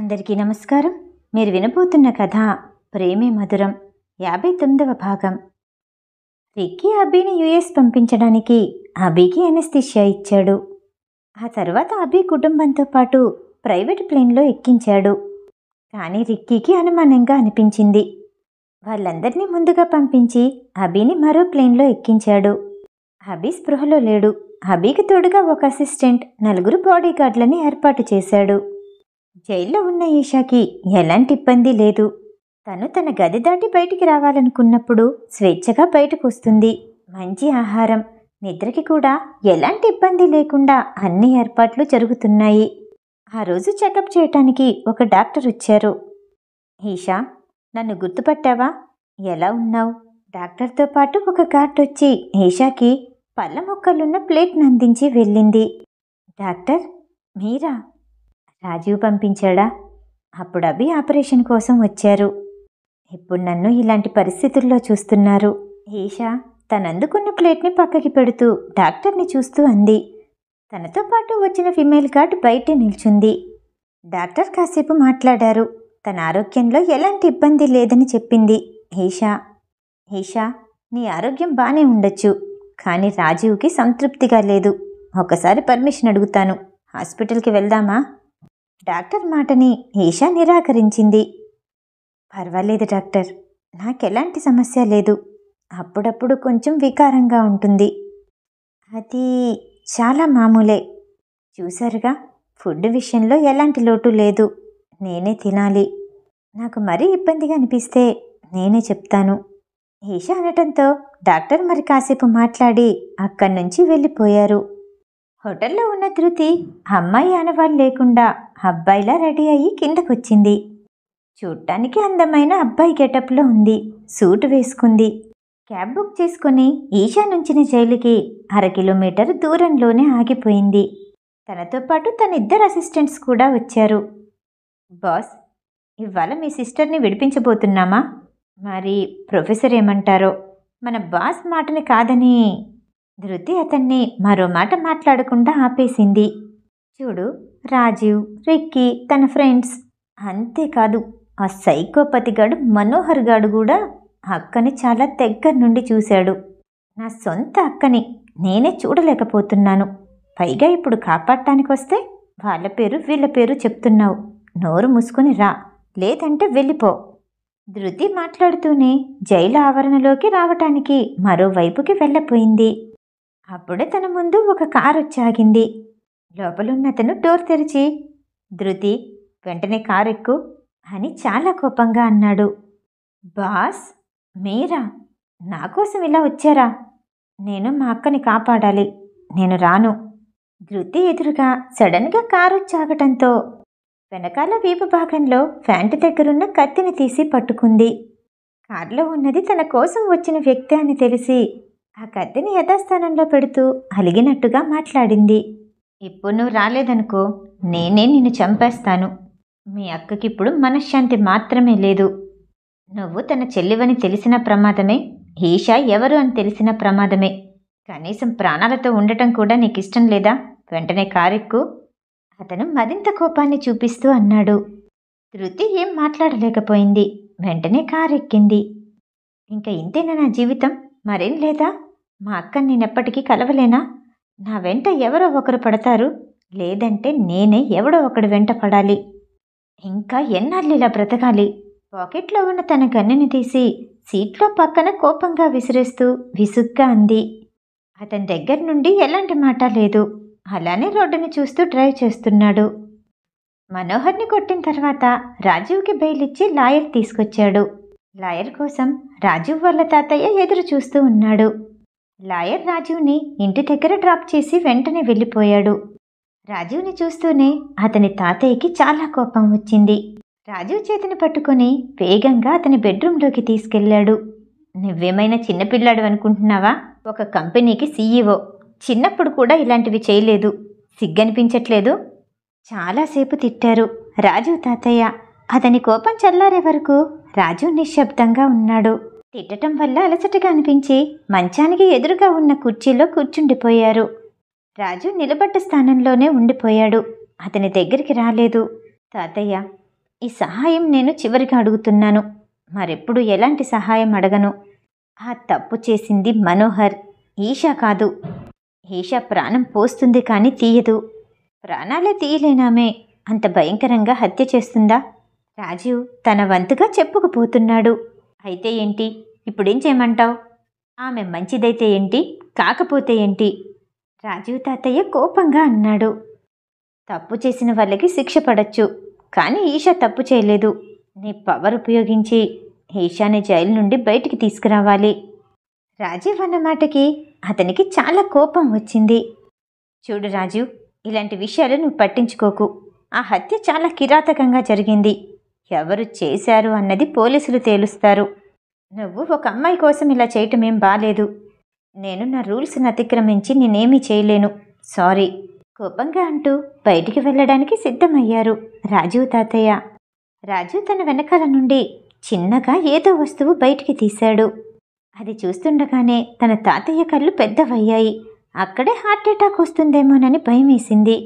అందరికీ నమస్కారం మీరు వినబోతున్న కథ ప్రేమే మధురం యాభై తొమ్మిదవ భాగం విక్కీ అబీని యుఎస్ పంపించడానికి అబీకి అనస్థిష్యా ఇచ్చాడు ఆ తర్వాత అబీ కుటుంబంతో పాటు ప్రైవేట్ ప్లేన్లో ఎక్కించాడు కానీ రిక్కీకి అనుమానంగా అనిపించింది వాళ్ళందరినీ ముందుగా పంపించి అబీని మరో ప్లేన్లో ఎక్కించాడు అభి స్పృహలో లేడు అబీకి తోడుగా ఒక అసిస్టెంట్ నలుగురు బాడీగార్డ్లని ఏర్పాటు చేశాడు జైల్లో ఉన్న ఈషాకి ఎలాంటి ఇబ్బంది లేదు తను తన గది దాటి బయటికి రావాలనుకున్నప్పుడు స్వేచ్ఛగా బయటకు వస్తుంది మంచి ఆహారం నిద్రకి కూడా ఎలాంటి ఇబ్బంది లేకుండా అన్ని ఏర్పాట్లు జరుగుతున్నాయి ఆ రోజు చెకప్ చేయటానికి ఒక డాక్టర్ వచ్చారు ఈషా నన్ను గుర్తుపట్టావా ఎలా ఉన్నావు డాక్టర్తో పాటు ఒక గార్డ్ వచ్చి ఈషాకి పళ్ళ మొక్కలున్న ప్లేట్ను అందించి వెళ్ళింది డాక్టర్ మీరా రాజీవ్ పంపించాడా అప్పుడు అవి ఆపరేషన్ కోసం వచ్చారు ఇప్పుడు నన్ను ఇలాంటి పరిస్థితుల్లో చూస్తున్నారు ఈషా తనందుకున్న ప్లేట్ని పక్కకి పెడుతూ డాక్టర్ని చూస్తూ అంది తనతో పాటు వచ్చిన ఫిమేల్ గార్డ్ బయట నిల్చుంది డాక్టర్ కాసేపు మాట్లాడారు తన ఆరోగ్యంలో ఎలాంటి ఇబ్బంది లేదని చెప్పింది ఈషా ఈషా నీ ఆరోగ్యం బాగానే ఉండొచ్చు కానీ రాజీవ్కి సంతృప్తిగా లేదు ఒకసారి పర్మిషన్ అడుగుతాను హాస్పిటల్కి వెళ్దామా డాక్టర్ మాటని ఈషా నిరాకరించింది పర్వాలేదు డాక్టర్ నాకెలాంటి సమస్య లేదు అప్పుడప్పుడు కొంచెం వికారంగా ఉంటుంది అది చాలా మామూలే చూసారుగా ఫుడ్ విషయంలో ఎలాంటి లోటు లేదు నేనే తినాలి నాకు మరీ ఇబ్బందిగా అనిపిస్తే నేనే చెప్తాను ఈషా అనటంతో డాక్టర్ మరి కాసేపు మాట్లాడి అక్కడి నుంచి వెళ్ళిపోయారు హోటల్లో ఉన్న ధృతి అమ్మాయి అనవాళ్ళు లేకుండా అబ్బాయిలా రెడీ అయ్యి కిందకొచ్చింది చూడటానికి అందమైన అబ్బాయి గెటప్లో ఉంది సూట్ వేసుకుంది క్యాబ్ బుక్ చేసుకుని ఈషా నుంచిన జైలుకి అర కిలోమీటర్ దూరంలోనే ఆగిపోయింది తనతో పాటు తన ఇద్దరు అసిస్టెంట్స్ కూడా వచ్చారు బాస్ ఇవాళ మీ సిస్టర్ని విడిపించబోతున్నామా మరి ప్రొఫెసర్ ఏమంటారో మన బాస్ మాటని కాదని ధృతి అతన్ని మరో మాట మాట్లాడకుండా ఆపేసింది చూడు రాజీవ్ రిక్కీ తన ఫ్రెండ్స్ అంతేకాదు ఆ సైకోపతిగాడు మనోహర్ గాడు కూడా అక్కని చాలా దగ్గర నుండి చూశాడు నా సొంత అక్కని నేనే చూడలేకపోతున్నాను పైగా ఇప్పుడు కాపాడటానికి వస్తే వాళ్ళ పేరు వీళ్ళ పేరు చెప్తున్నావు నోరు మూసుకుని రా లేదంటే వెళ్ళిపో ధృతి మాట్లాడుతూనే జైలు ఆవరణలోకి రావటానికి మరోవైపుకి వెళ్ళపోయింది అప్పుడే తన ముందు ఒక కారు వచ్చాగింది లోపలున్నతను డోర్ తెరిచి ధృతి వెంటనే కారు ఎక్కు అని చాలా కోపంగా అన్నాడు బాస్ మీరా నా కోసం ఇలా వచ్చారా నేను మా అక్కని కాపాడాలి నేను రాను ధృతి ఎదురుగా సడన్గా కారు చాగటంతో వెనకాల వీపు భాగంలో ఫ్యాంట్ దగ్గరున్న కత్తిని తీసి పట్టుకుంది కారులో ఉన్నది తన కోసం వచ్చిన వ్యక్తి అని తెలిసి ఆ కత్తిని యథాస్థానంలో పెడుతూ అలిగినట్టుగా మాట్లాడింది ఇప్పుడు నువ్వు రాలేదనుకో నేనే నిన్ను చంపేస్తాను మీ అక్కకి ఇప్పుడు మనశ్శాంతి మాత్రమే లేదు నువ్వు తన చెల్లివని తెలిసిన ప్రమాదమే ఈషా ఎవరు అని తెలిసిన ప్రమాదమే కనీసం ప్రాణాలతో ఉండటం కూడా నీకు ఇష్టం లేదా వెంటనే కారెక్కు అతను మరింత కోపాన్ని చూపిస్తూ అన్నాడు తృతి ఏం మాట్లాడలేకపోయింది వెంటనే కారెక్కింది ఇంకా ఇంతేనా నా జీవితం మరేం లేదా మా అక్కని నేనెప్పటికీ కలవలేనా నా వెంట ఎవరో ఒకరు పడతారు లేదంటే నేనే ఎవడో ఒకడు వెంట పడాలి ఇంకా ఎన్నాళ్ళు ఇలా బ్రతకాలి పాకెట్లో ఉన్న తన గన్నెని తీసి సీట్లో పక్కన కోపంగా విసిరేస్తూ విసుగ్గా అంది అతని దగ్గర నుండి ఎలాంటి మాట లేదు అలానే రోడ్డుని చూస్తూ డ్రైవ్ చేస్తున్నాడు మనోహర్ని కొట్టిన తర్వాత రాజీవ్కి బెయిల్ ఇచ్చి లాయర్ తీసుకొచ్చాడు లాయర్ కోసం రాజీవ్ వాళ్ళ తాతయ్య ఎదురు చూస్తూ ఉన్నాడు లాయర్ రాజీవ్ని ఇంటి దగ్గర డ్రాప్ చేసి వెంటనే వెళ్ళిపోయాడు రాజీవ్ని చూస్తూనే అతని తాతయ్యకి చాలా కోపం వచ్చింది రాజీవ్ చేతిని పట్టుకొని వేగంగా అతని బెడ్రూమ్లోకి తీసుకెళ్లాడు నువ్వేమైనా చిన్నపిల్లాడు అనుకుంటున్నావా ఒక కంపెనీకి సీఈఓ చిన్నప్పుడు కూడా ఇలాంటివి చేయలేదు సిగ్గనిపించట్లేదు చాలాసేపు తిట్టారు రాజు తాతయ్య అతని కోపం చల్లారే వరకు రాజు నిశ్శబ్దంగా ఉన్నాడు తిట్టటం వల్ల అలసటగా అనిపించి మంచానికి ఎదురుగా ఉన్న కుర్చీలో కూర్చుండిపోయారు రాజు నిలబడ్డ స్థానంలోనే ఉండిపోయాడు అతని దగ్గరికి రాలేదు తాతయ్య ఈ సహాయం నేను చివరిగా అడుగుతున్నాను మరెప్పుడు ఎలాంటి సహాయం అడగను ఆ తప్పు చేసింది మనోహర్ ఈషా కాదు ఈషా ప్రాణం పోస్తుంది కానీ తీయదు ప్రాణాలే తీయలేనామే అంత భయంకరంగా హత్య చేస్తుందా రాజీవ్ తన వంతుగా చెప్పుకుపోతున్నాడు అయితే ఏంటి ఇప్పుడేం చేయమంటావు ఆమె మంచిదైతే ఏంటి కాకపోతే ఏంటి రాజీవ్ తాతయ్య కోపంగా అన్నాడు తప్పు చేసిన వాళ్ళకి శిక్ష పడచ్చు కానీ ఈషా తప్పు చేయలేదు నీ పవర్ ఉపయోగించి ఈషాని జైలు నుండి బయటికి తీసుకురావాలి రాజీవ్ అన్న మాటకి అతనికి చాలా కోపం వచ్చింది చూడు రాజీవ్ ఇలాంటి విషయాలు నువ్వు పట్టించుకోకు ఆ హత్య చాలా కిరాతకంగా జరిగింది ఎవరు చేశారు అన్నది పోలీసులు తేలుస్తారు నువ్వు ఒక అమ్మాయి కోసం ఇలా చేయటం ఏం బాలేదు నేను నా రూల్స్ని అతిక్రమించి నేనేమీ చేయలేను సారీ కోపంగా అంటూ బయటికి వెళ్ళడానికి సిద్ధమయ్యారు రాజీవ్ తాతయ్య రాజు తన వెనకాల నుండి చిన్నగా ఏదో వస్తువు బయటికి తీశాడు అది చూస్తుండగానే తన తాతయ్య కళ్ళు పెద్దవయ్యాయి అక్కడే హార్ట్ అటాక్ వస్తుందేమోనని భయమేసింది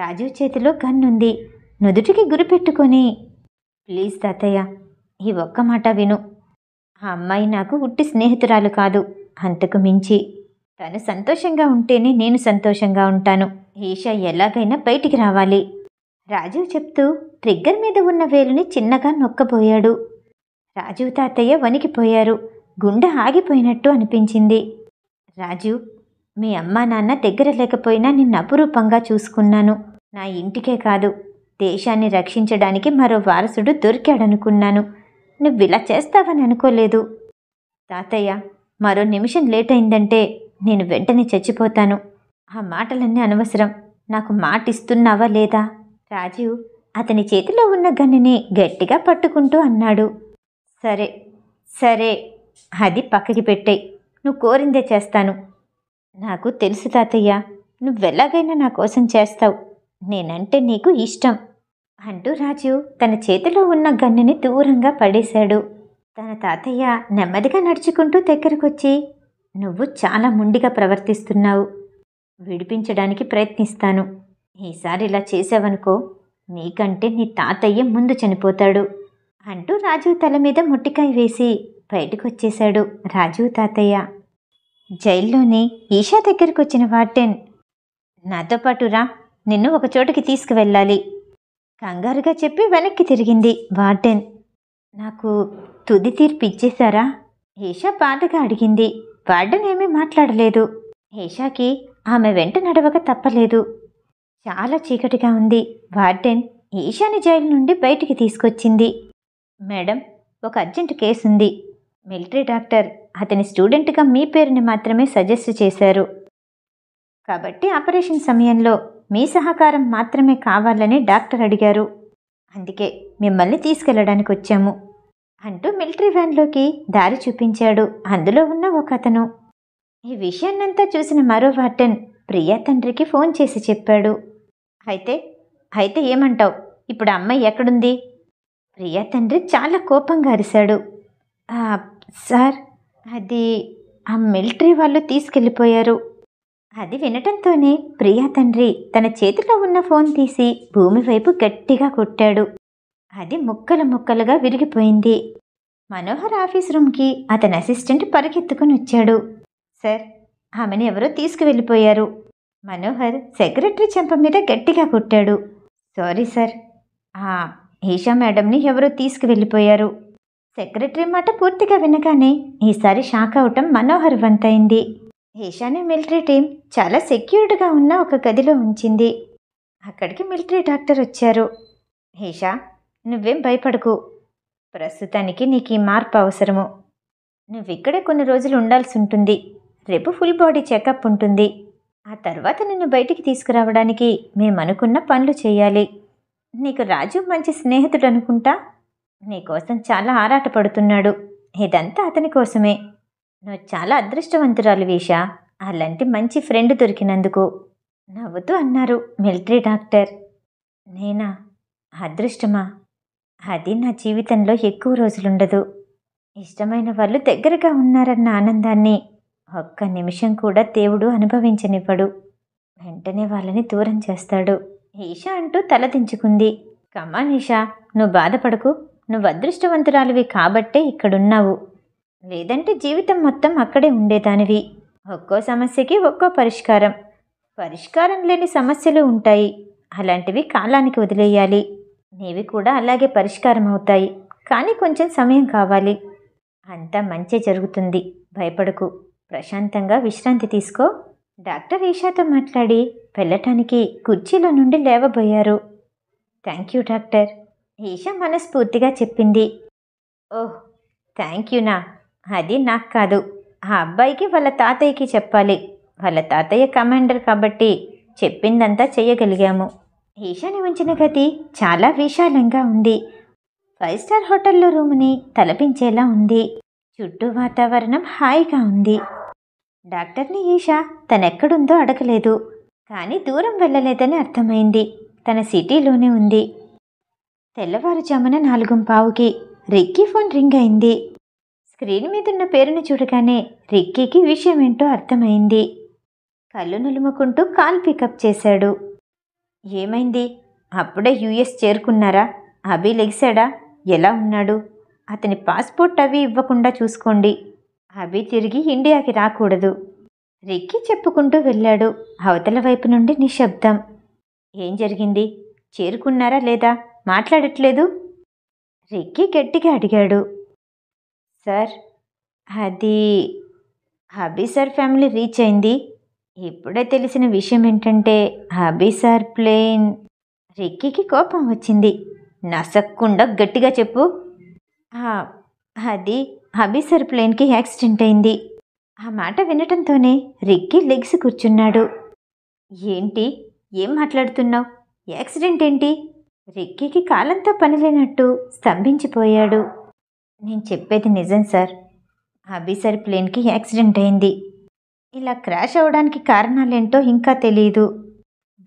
రాజు చేతిలో గన్నుంది నుదుటికి గురిపెట్టుకొని ప్లీజ్ తాతయ్య ఈ ఒక్క మాట విను ఆ అమ్మాయి నాకు ఉట్టి స్నేహితురాలు కాదు అంతకు మించి తను సంతోషంగా ఉంటేనే నేను సంతోషంగా ఉంటాను ఈషా ఎలాగైనా బయటికి రావాలి రాజీవ్ చెప్తూ ట్రిగ్గర్ మీద ఉన్న వేలుని చిన్నగా నొక్కబోయాడు రాజీవ్ తాతయ్య వణికిపోయారు గుండె ఆగిపోయినట్టు అనిపించింది రాజు మీ అమ్మా నాన్న దగ్గర లేకపోయినా నిన్ను అపురూపంగా చూసుకున్నాను నా ఇంటికే కాదు దేశాన్ని రక్షించడానికి మరో వారసుడు దొరికాడనుకున్నాను నువ్వు ఇలా చేస్తావని అనుకోలేదు తాతయ్య మరో నిమిషం లేట్ అయిందంటే నేను వెంటనే చచ్చిపోతాను ఆ మాటలన్నీ అనవసరం నాకు మాట ఇస్తున్నావా లేదా రాజీవ్ అతని చేతిలో ఉన్న గన్నిని గట్టిగా పట్టుకుంటూ అన్నాడు సరే సరే అది పక్కకి పెట్టాయి నువ్వు కోరిందే చేస్తాను నాకు తెలుసు తాతయ్య నువ్వెలాగైనా నా కోసం చేస్తావు నేనంటే నీకు ఇష్టం అంటూ రాజు తన చేతిలో ఉన్న గన్నుని దూరంగా పడేశాడు తన తాతయ్య నెమ్మదిగా నడుచుకుంటూ దగ్గరకొచ్చి నువ్వు చాలా ముండిగా ప్రవర్తిస్తున్నావు విడిపించడానికి ప్రయత్నిస్తాను ఈసారి ఇలా చేసావనుకో నీకంటే నీ తాతయ్య ముందు చనిపోతాడు అంటూ రాజు తల మీద ముట్టికాయ వేసి బయటకు వచ్చేశాడు రాజు తాతయ్య జైల్లోనే ఈషా దగ్గరకు వచ్చిన వాటెన్ నాతో పాటు రా నిన్ను ఒక చోటకి తీసుకువెళ్ళాలి కంగారుగా చెప్పి వెనక్కి తిరిగింది వార్డెన్ నాకు తుది తీర్పు ఇచ్చేశారా ఈషా బాధగా అడిగింది వార్డెన్ ఏమీ మాట్లాడలేదు ఏషాకి ఆమె వెంట నడవక తప్పలేదు చాలా చీకటిగా ఉంది వార్డెన్ ఈషాని జైలు నుండి బయటికి తీసుకొచ్చింది మేడం ఒక అర్జెంట్ కేసు ఉంది మిలిటరీ డాక్టర్ అతని స్టూడెంట్గా మీ పేరుని మాత్రమే సజెస్ట్ చేశారు కాబట్టి ఆపరేషన్ సమయంలో మీ సహకారం మాత్రమే కావాలని డాక్టర్ అడిగారు అందుకే మిమ్మల్ని తీసుకెళ్ళడానికి వచ్చాము అంటూ మిలిటరీ వ్యాన్లోకి దారి చూపించాడు అందులో ఉన్న ఒక అతను ఈ విషయాన్నంతా చూసిన మరో వార్టెన్ ప్రియా తండ్రికి ఫోన్ చేసి చెప్పాడు అయితే అయితే ఏమంటావు ఇప్పుడు అమ్మాయి ఎక్కడుంది ప్రియా తండ్రి చాలా కోపంగా అరిశాడు సార్ అది ఆ మిలిటరీ వాళ్ళు తీసుకెళ్ళిపోయారు అది వినటంతోనే ప్రియా తండ్రి తన చేతిలో ఉన్న ఫోన్ తీసి భూమి వైపు గట్టిగా కొట్టాడు అది ముక్కలు ముక్కలుగా విరిగిపోయింది మనోహర్ ఆఫీస్ రూమ్కి అతని అసిస్టెంట్ పరిగెత్తుకుని వచ్చాడు సార్ ఆమెను ఎవరో తీసుకువెళ్ళిపోయారు మనోహర్ సెక్రటరీ చెంప మీద గట్టిగా కొట్టాడు సారీ సార్ ఈషా మేడంని ఎవరో తీసుకువెళ్ళిపోయారు సెక్రటరీ మాట పూర్తిగా వినగానే ఈసారి షాక్ అవటం మనోహర్ వంతైంది ఈశాన్య మిలిటరీ టీం చాలా సెక్యూర్డ్గా ఉన్న ఒక గదిలో ఉంచింది అక్కడికి మిలిటరీ డాక్టర్ వచ్చారు హీషా నువ్వేం భయపడకు ప్రస్తుతానికి నీకు ఈ మార్పు అవసరము నువ్విక్కడే కొన్ని రోజులు ఉండాల్సి ఉంటుంది రేపు ఫుల్ బాడీ చెకప్ ఉంటుంది ఆ తర్వాత నిన్ను బయటికి తీసుకురావడానికి మేము అనుకున్న పనులు చేయాలి నీకు రాజు మంచి స్నేహితుడు అనుకుంటా నీకోసం చాలా ఆరాటపడుతున్నాడు ఇదంతా అతని కోసమే నువ్వు చాలా అదృష్టవంతురాలు వేష అలాంటి మంచి ఫ్రెండ్ దొరికినందుకు నవ్వుతూ అన్నారు మిలిటరీ డాక్టర్ నేనా అదృష్టమా అది నా జీవితంలో ఎక్కువ రోజులుండదు ఇష్టమైన వాళ్ళు దగ్గరగా ఉన్నారన్న ఆనందాన్ని ఒక్క నిమిషం కూడా దేవుడు అనుభవించనివ్వడు వెంటనే వాళ్ళని దూరం చేస్తాడు ఈషా అంటూ తలదించుకుంది కమా నిషా నువ్వు బాధపడకు నువ్వు అదృష్టవంతురాలివి కాబట్టే ఇక్కడున్నావు లేదంటే జీవితం మొత్తం అక్కడే ఉండేదానివి ఒక్కో సమస్యకి ఒక్కో పరిష్కారం పరిష్కారం లేని సమస్యలు ఉంటాయి అలాంటివి కాలానికి వదిలేయాలి నీవి కూడా అలాగే పరిష్కారం అవుతాయి కానీ కొంచెం సమయం కావాలి అంతా మంచి జరుగుతుంది భయపడకు ప్రశాంతంగా విశ్రాంతి తీసుకో డాక్టర్ ఈషాతో మాట్లాడి వెళ్ళటానికి కుర్చీలో నుండి లేవబోయారు థ్యాంక్ యూ డాక్టర్ ఈషా మనస్ఫూర్తిగా చెప్పింది ఓహ్ థ్యాంక్ యూనా అది నాకు కాదు ఆ అబ్బాయికి వాళ్ళ తాతయ్యకి చెప్పాలి వాళ్ళ తాతయ్య కమాండర్ కాబట్టి చెప్పిందంతా చేయగలిగాము ఈశాని ఉంచిన గది చాలా విశాలంగా ఉంది ఫైవ్ స్టార్ హోటల్లో రూమ్ని తలపించేలా ఉంది చుట్టూ వాతావరణం హాయిగా ఉంది డాక్టర్ని ఈషా తనెక్కడుందో అడగలేదు కానీ దూరం వెళ్ళలేదని అర్థమైంది తన సిటీలోనే ఉంది తెల్లవారుజామున నాలుగు పావుకి రిక్కీ ఫోన్ రింగ్ అయింది స్క్రీన్ మీద ఉన్న పేరును చూడగానే రిక్కీకి విషయం ఏంటో అర్థమైంది కళ్ళు నులుముకుంటూ కాల్ పికప్ చేశాడు ఏమైంది అప్పుడే యుఎస్ చేరుకున్నారా అభి లెగిశాడా ఎలా ఉన్నాడు అతని పాస్పోర్ట్ అవి ఇవ్వకుండా చూసుకోండి అభి తిరిగి ఇండియాకి రాకూడదు రిక్కి చెప్పుకుంటూ వెళ్ళాడు అవతల వైపు నుండి నిశ్శబ్దం ఏం జరిగింది చేరుకున్నారా లేదా మాట్లాడట్లేదు రిక్కి గట్టిగా అడిగాడు సార్ అది హబీ సార్ ఫ్యామిలీ రీచ్ అయింది ఇప్పుడే తెలిసిన విషయం ఏంటంటే హబీ సార్ ప్లేన్ రిక్కీకి కోపం వచ్చింది నసక్కుండా గట్టిగా చెప్పు అది హబీ సార్ ప్లేన్కి యాక్సిడెంట్ అయింది ఆ మాట వినటంతోనే రిక్కీ లెగ్స్ కూర్చున్నాడు ఏంటి ఏం మాట్లాడుతున్నావు యాక్సిడెంట్ ఏంటి రిక్కీకి కాలంతో పనిలేనట్టు స్తంభించిపోయాడు నేను చెప్పేది నిజం సార్ అభి సార్ ప్లేన్కి యాక్సిడెంట్ అయింది ఇలా క్రాష్ అవడానికి కారణాలేంటో ఇంకా తెలియదు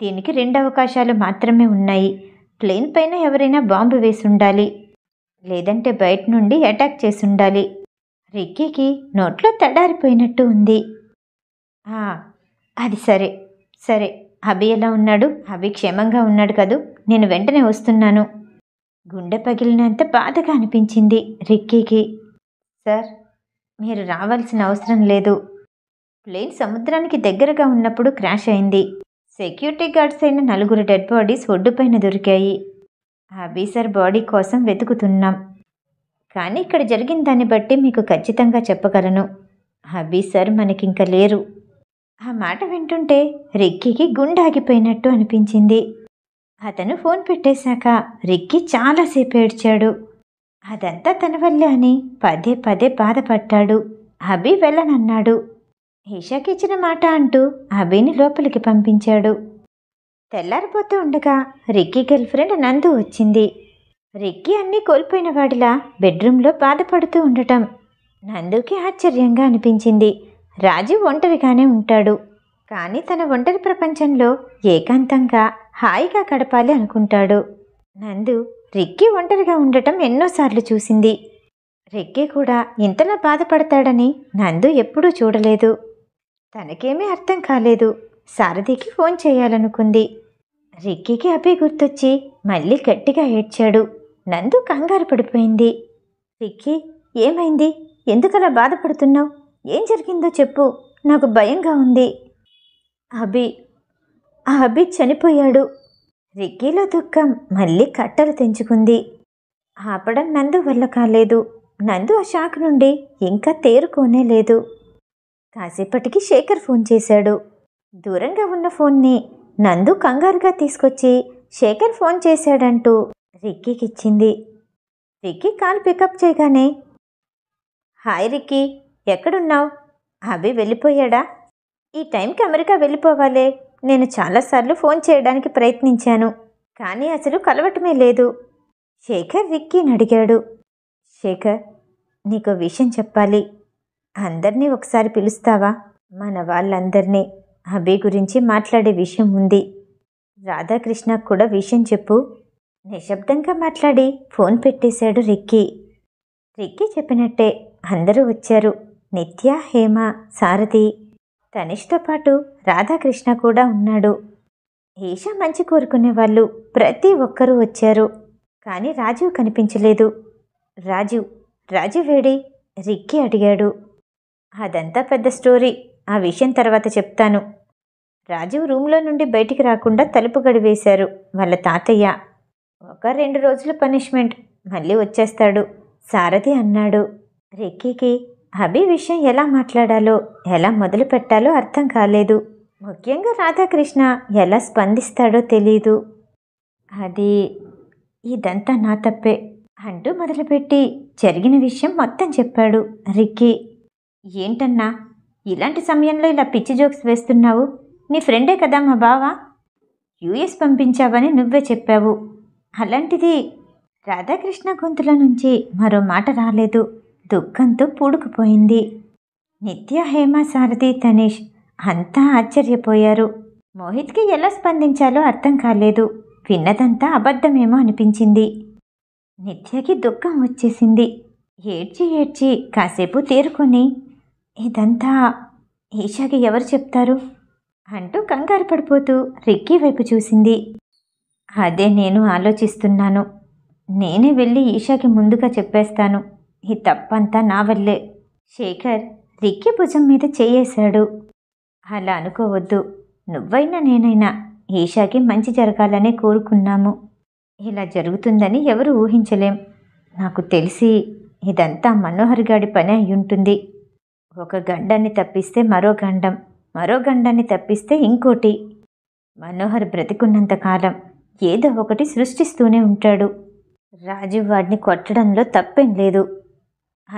దీనికి రెండు అవకాశాలు మాత్రమే ఉన్నాయి ప్లేన్ పైన ఎవరైనా బాంబు వేసి ఉండాలి లేదంటే బయట నుండి అటాక్ చేసి ఉండాలి రిక్కీకి నోట్లో తడారిపోయినట్టు ఉంది అది సరే సరే అభి ఎలా ఉన్నాడు అభి క్షేమంగా ఉన్నాడు కదూ నేను వెంటనే వస్తున్నాను గుండె పగిలినంత బాధగా అనిపించింది రిక్కీకి సార్ మీరు రావాల్సిన అవసరం లేదు ప్లేన్ సముద్రానికి దగ్గరగా ఉన్నప్పుడు క్రాష్ అయింది సెక్యూరిటీ గార్డ్స్ అయిన నలుగురు డెడ్ బాడీస్ ఒడ్డుపైన దొరికాయి ఆ బీసర్ బాడీ కోసం వెతుకుతున్నాం కానీ ఇక్కడ జరిగిన దాన్ని బట్టి మీకు ఖచ్చితంగా చెప్పగలను ఆ సార్ మనకింక లేరు ఆ మాట వింటుంటే రిక్కీకి గుండాగిపోయినట్టు అనిపించింది అతను ఫోన్ పెట్టేశాక రిక్కి చాలాసేపు ఏడ్చాడు అదంతా తన వల్లే అని పదే పదే బాధపడ్డాడు అభి వెళ్ళనన్నాడు ఈషాకి ఇచ్చిన మాట అంటూ అభిని లోపలికి పంపించాడు తెల్లారిపోతూ ఉండగా రిక్కీ గర్ల్ ఫ్రెండ్ నందు వచ్చింది రిక్కి అన్నీ కోల్పోయిన వాడిలా బెడ్రూమ్లో బాధపడుతూ ఉండటం నందుకి ఆశ్చర్యంగా అనిపించింది రాజు ఒంటరిగానే ఉంటాడు కానీ తన ఒంటరి ప్రపంచంలో ఏకాంతంగా హాయిగా గడపాలి అనుకుంటాడు నందు రిక్కి ఒంటరిగా ఉండటం ఎన్నోసార్లు చూసింది రెక్కి కూడా ఇంతలా బాధపడతాడని నందు ఎప్పుడూ చూడలేదు తనకేమీ అర్థం కాలేదు సారథికి ఫోన్ చేయాలనుకుంది రిక్కికి అభి గుర్తొచ్చి మళ్ళీ గట్టిగా ఏడ్చాడు నందు కంగారు పడిపోయింది రిక్కి ఏమైంది ఎందుకలా బాధపడుతున్నావు ఏం జరిగిందో చెప్పు నాకు భయంగా ఉంది అభి ఆ అబ్బి చనిపోయాడు రిక్కీలో దుఃఖం మళ్ళీ కట్టలు తెంచుకుంది ఆపడం నందు వల్ల కాలేదు నందు ఆ షాక్ నుండి ఇంకా తేరుకోనే లేదు కాసేపటికి శేఖర్ ఫోన్ చేశాడు దూరంగా ఉన్న ఫోన్ని నందు కంగారుగా తీసుకొచ్చి శేఖర్ ఫోన్ చేశాడంటూ రిక్కీకిచ్చింది రిక్కీ కాల్ పికప్ చేయగానే హాయ్ రిక్కీ ఎక్కడున్నావు అభి వెళ్ళిపోయాడా ఈ టైంకి అమెరికా వెళ్ళిపోవాలే నేను చాలాసార్లు ఫోన్ చేయడానికి ప్రయత్నించాను కానీ అసలు కలవటమే లేదు శేఖర్ రిక్కీని అడిగాడు శేఖర్ నీకు విషయం చెప్పాలి అందరినీ ఒకసారి పిలుస్తావా మన వాళ్ళందరినీ అభి గురించి మాట్లాడే విషయం ఉంది రాధాకృష్ణ కూడా విషయం చెప్పు నిశ్శబ్దంగా మాట్లాడి ఫోన్ పెట్టేశాడు రిక్కీ రిక్కీ చెప్పినట్టే అందరూ వచ్చారు నిత్య హేమ సారథి తనిష్తో పాటు రాధాకృష్ణ కూడా ఉన్నాడు ఈషా మంచి కోరుకునే వాళ్ళు ప్రతి ఒక్కరూ వచ్చారు కానీ రాజు కనిపించలేదు రాజు రాజు వేడి రిక్కి అడిగాడు అదంతా పెద్ద స్టోరీ ఆ విషయం తర్వాత చెప్తాను రాజు రూమ్లో నుండి బయటికి రాకుండా తలుపు గడివేశారు వాళ్ళ తాతయ్య ఒక రెండు రోజుల పనిష్మెంట్ మళ్ళీ వచ్చేస్తాడు సారథి అన్నాడు రిక్కీకి అభి విషయం ఎలా మాట్లాడాలో ఎలా మొదలు పెట్టాలో అర్థం కాలేదు ముఖ్యంగా రాధాకృష్ణ ఎలా స్పందిస్తాడో తెలీదు అది ఇదంతా నా తప్పే అంటూ మొదలుపెట్టి జరిగిన విషయం మొత్తం చెప్పాడు రిక్కి ఏంటన్నా ఇలాంటి సమయంలో ఇలా పిచ్చి జోక్స్ వేస్తున్నావు నీ ఫ్రెండే కదా మా బావ యుఎస్ పంపించావని నువ్వే చెప్పావు అలాంటిది రాధాకృష్ణ గొంతుల నుంచి మరో మాట రాలేదు దుఃఖంతో పూడుకుపోయింది నిత్య హేమ సారథి తనేష్ అంతా ఆశ్చర్యపోయారు మోహిత్కి ఎలా స్పందించాలో అర్థం కాలేదు విన్నదంతా అబద్ధమేమో అనిపించింది నిత్యకి దుఃఖం వచ్చేసింది ఏడ్చి ఏడ్చి కాసేపు తేరుకొని ఇదంతా ఈషాకి ఎవరు చెప్తారు అంటూ కంగారు పడిపోతూ రిక్కీ వైపు చూసింది అదే నేను ఆలోచిస్తున్నాను నేనే వెళ్ళి ఈషాకి ముందుగా చెప్పేస్తాను నీ తప్పంతా నా వల్లే శేఖర్ రిక్కి భుజం మీద చేయేశాడు అలా అనుకోవద్దు నువ్వైనా నేనైనా ఈషాకి మంచి జరగాలనే కోరుకున్నాము ఇలా జరుగుతుందని ఎవరు ఊహించలేం నాకు తెలిసి ఇదంతా మనోహర్ గాడి పని అయ్యుంటుంది ఒక గండాన్ని తప్పిస్తే మరో గండం మరో గండాన్ని తప్పిస్తే ఇంకోటి మనోహర్ బ్రతికున్నంతకాలం ఏదో ఒకటి సృష్టిస్తూనే ఉంటాడు రాజు వాడిని కొట్టడంలో తప్పేం లేదు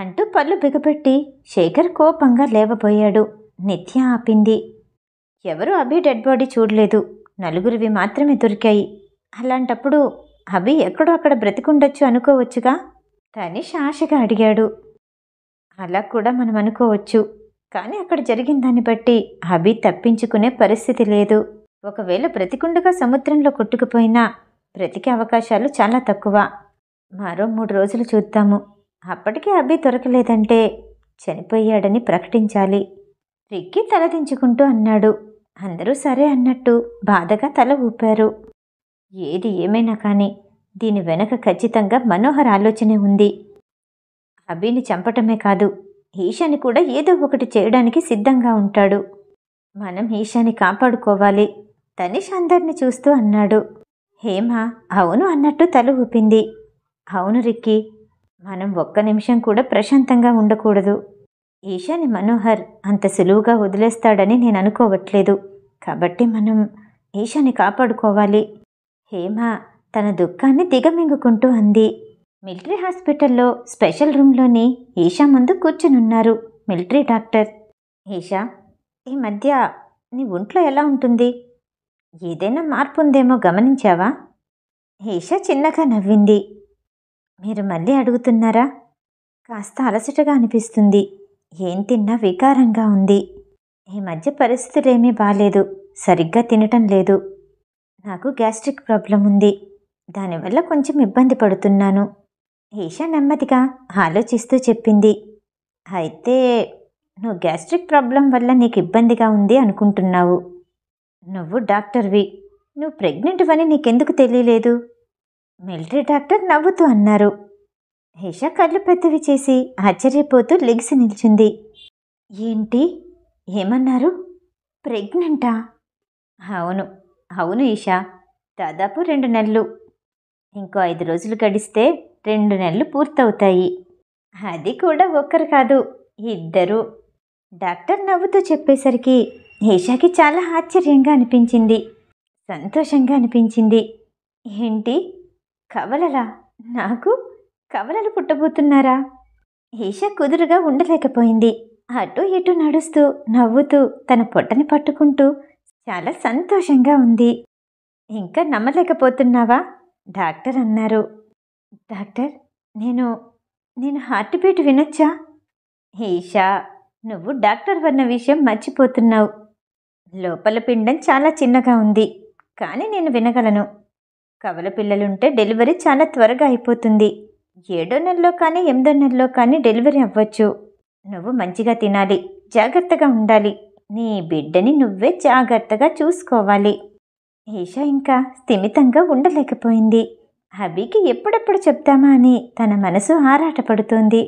అంటూ పళ్ళు బిగపెట్టి శేఖర్ కోపంగా లేవబోయాడు నిత్య ఆపింది ఎవరు అభి డెడ్ బాడీ చూడలేదు నలుగురివి మాత్రమే దొరికాయి అలాంటప్పుడు అభి ఎక్కడో అక్కడ బ్రతికుండొచ్చు అనుకోవచ్చుగా తనిష్ ఆశగా అడిగాడు అలా కూడా మనం అనుకోవచ్చు కానీ అక్కడ జరిగిన దాన్ని బట్టి అభి తప్పించుకునే పరిస్థితి లేదు ఒకవేళ బ్రతికుండగా సముద్రంలో కొట్టుకుపోయినా బ్రతికే అవకాశాలు చాలా తక్కువ మరో మూడు రోజులు చూద్దాము అప్పటికే అబ్బి దొరకలేదంటే చనిపోయాడని ప్రకటించాలి రిక్కి తలదించుకుంటూ అన్నాడు అందరూ సరే అన్నట్టు బాధగా తల ఊపారు ఏది ఏమైనా కానీ దీని వెనక ఖచ్చితంగా మనోహర ఆలోచనే ఉంది అబ్బిని చంపటమే కాదు ఈశాని కూడా ఏదో ఒకటి చేయడానికి సిద్ధంగా ఉంటాడు మనం ఈశాని కాపాడుకోవాలి తనిష్ అందరిని చూస్తూ అన్నాడు హేమ అవును అన్నట్టు తల ఊపింది అవును రిక్కి మనం ఒక్క నిమిషం కూడా ప్రశాంతంగా ఉండకూడదు ఈశాని మనోహర్ అంత సులువుగా వదిలేస్తాడని నేను అనుకోవట్లేదు కాబట్టి మనం ఈశాని కాపాడుకోవాలి హేమ తన దుఃఖాన్ని దిగమింగుకుంటూ అంది మిలిటరీ హాస్పిటల్లో స్పెషల్ రూమ్లోని ఈషా ముందు కూర్చునున్నారు మిలిటరీ డాక్టర్ ఈషా ఈ మధ్య నీ ఒంట్లో ఎలా ఉంటుంది ఏదైనా మార్పు ఉందేమో గమనించావా ఈషా చిన్నగా నవ్వింది మీరు మళ్ళీ అడుగుతున్నారా కాస్త అలసటగా అనిపిస్తుంది ఏం తిన్నా వికారంగా ఉంది ఈ మధ్య పరిస్థితులేమీ బాలేదు సరిగ్గా తినటం లేదు నాకు గ్యాస్ట్రిక్ ప్రాబ్లం ఉంది దానివల్ల కొంచెం ఇబ్బంది పడుతున్నాను ఈషా నెమ్మదిగా ఆలోచిస్తూ చెప్పింది అయితే నువ్వు గ్యాస్ట్రిక్ ప్రాబ్లం వల్ల నీకు ఇబ్బందిగా ఉంది అనుకుంటున్నావు నువ్వు డాక్టర్వి నువ్వు ప్రెగ్నెంట్ నీకెందుకు తెలియలేదు మిలిటరీ డాక్టర్ నవ్వుతూ అన్నారు హేష కళ్ళు పెద్దవి చేసి ఆశ్చర్యపోతూ లెగిసి నిలిచింది ఏంటి ఏమన్నారు ప్రెగ్నెంటా అవును అవును ఈషా దాదాపు రెండు నెలలు ఇంకో ఐదు రోజులు గడిస్తే రెండు నెలలు పూర్తవుతాయి అది కూడా ఒక్కరు కాదు ఇద్దరు డాక్టర్ నవ్వుతూ చెప్పేసరికి ఈషాకి చాలా ఆశ్చర్యంగా అనిపించింది సంతోషంగా అనిపించింది ఏంటి కవలలా నాకు కవలలు పుట్టబోతున్నారా ఈష కుదురుగా ఉండలేకపోయింది అటు ఇటు నడుస్తూ నవ్వుతూ తన పొట్టని పట్టుకుంటూ చాలా సంతోషంగా ఉంది ఇంకా నమ్మలేకపోతున్నావా డాక్టర్ అన్నారు డాక్టర్ నేను నేను హార్ట్ బీట్ వినొచ్చా ఈషా నువ్వు డాక్టర్ వన్న విషయం మర్చిపోతున్నావు లోపల పిండం చాలా చిన్నగా ఉంది కానీ నేను వినగలను కవల పిల్లలుంటే డెలివరీ చాలా త్వరగా అయిపోతుంది ఏడో నెలలో కానీ ఎనిమిదో నెలలో కానీ డెలివరీ అవ్వచ్చు నువ్వు మంచిగా తినాలి జాగ్రత్తగా ఉండాలి నీ బిడ్డని నువ్వే జాగ్రత్తగా చూసుకోవాలి ఈషా ఇంకా స్థిమితంగా ఉండలేకపోయింది హబీకి ఎప్పుడెప్పుడు చెప్తామా అని తన మనసు ఆరాటపడుతోంది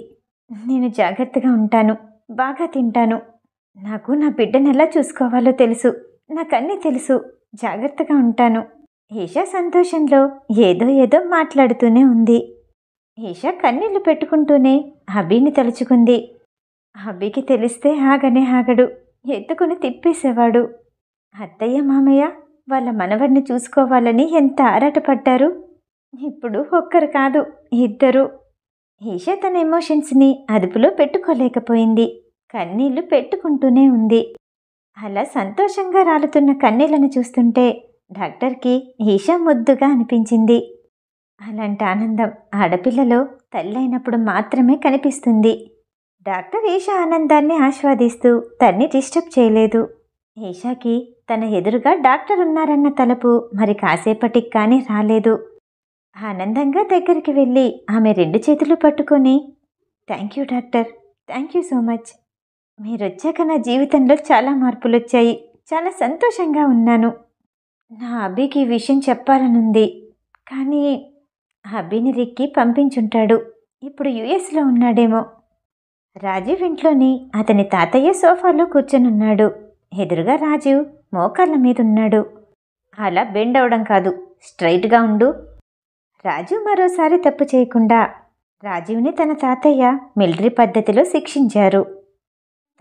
నేను జాగ్రత్తగా ఉంటాను బాగా తింటాను నాకు నా బిడ్డను ఎలా చూసుకోవాలో తెలుసు నాకన్నీ తెలుసు జాగ్రత్తగా ఉంటాను ఈష సంతోషంలో ఏదో ఏదో మాట్లాడుతూనే ఉంది ఈష కన్నీళ్లు పెట్టుకుంటూనే హబీని తలుచుకుంది అబ్బికి తెలిస్తే ఆగనే ఆగడు ఎత్తుకుని తిప్పేసేవాడు అత్తయ్య మామయ్య వాళ్ళ మనవడిని చూసుకోవాలని ఎంత ఆరాటపడ్డారు ఇప్పుడు ఒక్కరు కాదు ఇద్దరు ఈష తన ఎమోషన్స్ని అదుపులో పెట్టుకోలేకపోయింది కన్నీళ్లు పెట్టుకుంటూనే ఉంది అలా సంతోషంగా రాలుతున్న కన్నీళ్లను చూస్తుంటే డాక్టర్కి ఈషా ముద్దుగా అనిపించింది అలాంటి ఆనందం ఆడపిల్లలో తల్లైనప్పుడు మాత్రమే కనిపిస్తుంది డాక్టర్ ఈషా ఆనందాన్ని ఆస్వాదిస్తూ తన్ని డిస్టర్బ్ చేయలేదు ఈషాకి తన ఎదురుగా డాక్టర్ ఉన్నారన్న తలపు మరి కాసేపటికి కానీ రాలేదు ఆనందంగా దగ్గరికి వెళ్ళి ఆమె రెండు చేతులు పట్టుకొని thank you doctor thank you so much మీరొచ్చాక నా జీవితంలో చాలా మార్పులు వచ్చాయి చాలా సంతోషంగా ఉన్నాను నా అభికి ఈ విషయం చెప్పాలనుంది. కానీ అభిని రిక్కి పంపించుంటాడు. ఇప్పుడు యుఎస్‌లో ఉన్నాడేమో! రాజీవ్ ఇంట్లోని అతని తాతయ్య సోఫాలో కూర్చొనున్నాడు. ఎదురుగా రాజీవ్ మోకాళ్ళ మీద ఉన్నాడు అలా బెండ్ అవడం కాదు. స్ట్రైట్గా ఉండు. రాజీవ్ మరోసారి తప్పు చేయకుండా రాజీవ్‌ని తన తాతయ్య మిలిటరీ పద్ధతిలో శిక్షించారు.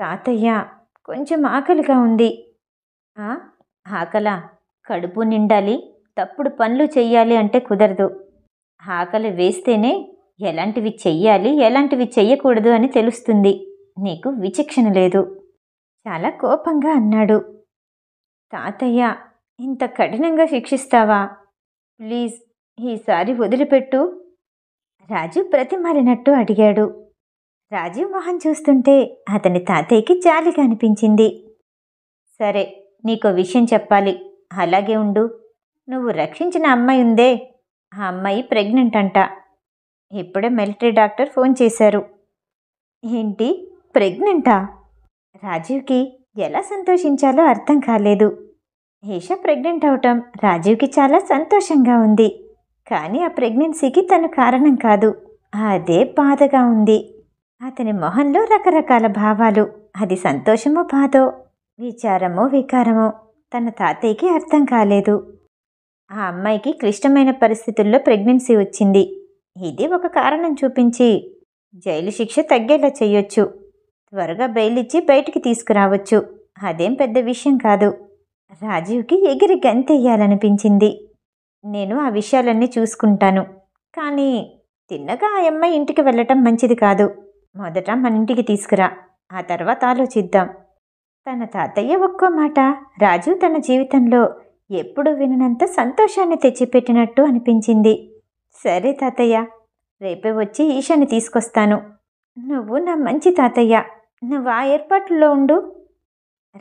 తాతయ్య కొంచెం ఆకలిగా ఉంది. ఆకలా? కడుపు నిండాలి తప్పుడు పనులు చెయ్యాలి అంటే కుదరదు ఆకలి వేస్తేనే ఎలాంటివి చెయ్యాలి ఎలాంటివి చెయ్యకూడదు అని తెలుస్తుంది నీకు విచక్షణ లేదు చాలా కోపంగా అన్నాడు తాతయ్య ఇంత కఠినంగా శిక్షిస్తావా ప్లీజ్ ఈసారి వదిలిపెట్టు రాజు ప్రతిమాలినట్టు అడిగాడు రాజు మొహం చూస్తుంటే అతని తాతయ్యకి జాలిగా అనిపించింది సరే నీకో విషయం చెప్పాలి అలాగే ఉండు నువ్వు రక్షించిన అమ్మాయి ఉందే ఆ అమ్మాయి ప్రెగ్నెంట్ అంట ఇప్పుడే మిలిటరీ డాక్టర్ ఫోన్ చేశారు ఏంటి ప్రెగ్నెంటా రాజీవ్కి ఎలా సంతోషించాలో అర్థం కాలేదు ఈష ప్రెగ్నెంట్ అవటం రాజీవ్కి చాలా సంతోషంగా ఉంది కానీ ఆ ప్రెగ్నెన్సీకి తను కారణం కాదు అదే బాధగా ఉంది అతని మొహంలో రకరకాల భావాలు అది సంతోషమో బాధో విచారమో వికారమో తన తాతయ్యకి అర్థం కాలేదు ఆ అమ్మాయికి క్లిష్టమైన పరిస్థితుల్లో ప్రెగ్నెన్సీ వచ్చింది ఇది ఒక కారణం చూపించి జైలు శిక్ష తగ్గేలా చేయొచ్చు త్వరగా బయలిచ్చి బయటికి తీసుకురావచ్చు అదేం పెద్ద విషయం కాదు రాజీవ్కి ఎగిరి గంతెయ్యాలనిపించింది నేను ఆ విషయాలన్నీ చూసుకుంటాను కానీ తిన్నగా ఆ అమ్మాయి ఇంటికి వెళ్ళటం మంచిది కాదు మొదట మన ఇంటికి తీసుకురా ఆ తర్వాత ఆలోచిద్దాం తన తాతయ్య ఒక్కో మాట రాజు తన జీవితంలో ఎప్పుడు విననంత సంతోషాన్ని తెచ్చిపెట్టినట్టు అనిపించింది సరే తాతయ్య రేపే వచ్చి ఈశాని తీసుకొస్తాను నువ్వు నా మంచి తాతయ్య నువ్వు ఆ ఏర్పాట్లో ఉండు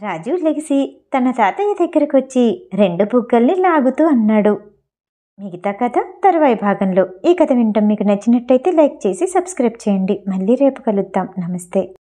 రాజు లెగిసి తన తాతయ్య దగ్గరకు వచ్చి రెండు బుగ్గల్ని లాగుతూ అన్నాడు మిగతా కథ తర్వాయి భాగంలో ఈ కథ వినటం మీకు నచ్చినట్టయితే లైక్ చేసి సబ్స్క్రైబ్ చేయండి మళ్ళీ రేపు కలుద్దాం నమస్తే